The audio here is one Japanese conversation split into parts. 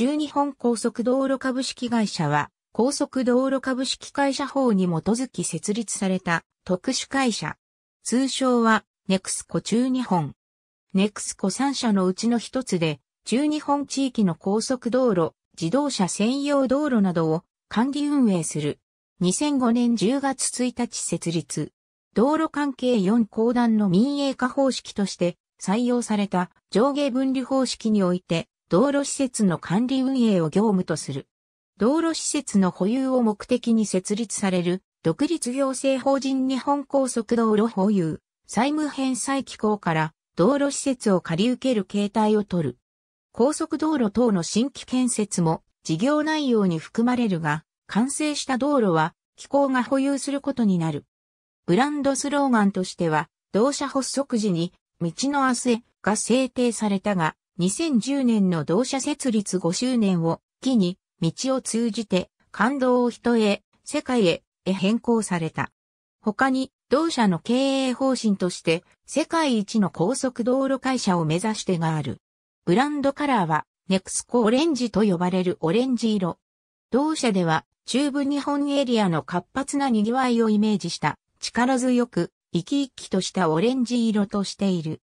中日本高速道路株式会社は、高速道路株式会社法に基づき設立された特殊会社。通称は、ネクスコ中日本。ネクスコ3社のうちの一つで、中日本地域の高速道路、自動車専用道路などを管理運営する。2005年10月1日設立。道路関係4公団の民営化方式として採用された上下分離方式において道路施設の管理運営を業務とする。道路施設の保有を目的に設立される、独立行政法人日本高速道路保有、債務返済機構から道路施設を借り受ける形態を取る。高速道路等の新規建設も事業内容に含まれるが、完成した道路は機構が保有することになる。ブランドスローガンとしては、同社発足時に、道の汗が制定されたが、2010年の同社設立5周年を機に、道を通じて、感動を人へ、世界へ、へ変更された。他に、同社の経営方針として、世界一の高速道路会社を目指してがある。ブランドカラーは、ネクスコオレンジと呼ばれるオレンジ色。同社では、中部日本エリアの活発な賑わいをイメージした、力強く、生き生きとしたオレンジ色としている。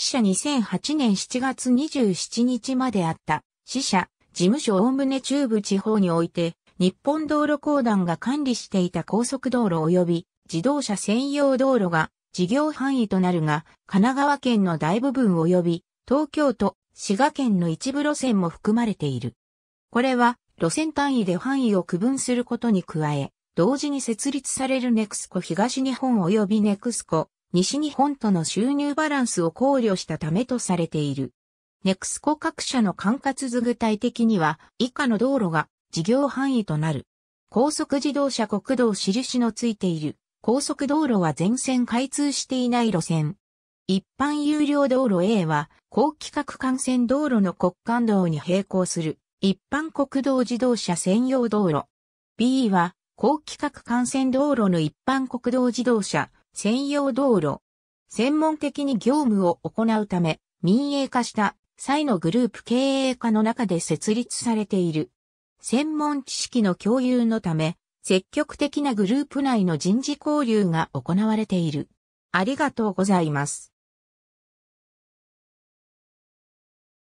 死者2008年7月27日まであった、死者、事務所大ね中部地方において、日本道路公団が管理していた高速道路及び自動車専用道路が事業範囲となるが、神奈川県の大部分及び東京都、滋賀県の一部路線も含まれている。これは路線単位で範囲を区分することに加え、同時に設立されるネクスコ東日本及びネクスコ西日本との収入バランスを考慮したためとされている。ネクスコ各社の管轄図具体的には以下の道路が事業範囲となる。高速自動車国道印のついている高速道路は全線開通していない路線。一般有料道路 A は高規格幹線道路の国間道に並行する一般国道自動車専用道路。B は高規格幹線道路の一般国道自動車専用道路。専門的に業務を行うため、民営化した際のグループ経営化の中で設立されている。専門知識の共有のため、積極的なグループ内の人事交流が行われている。ありがとうございます。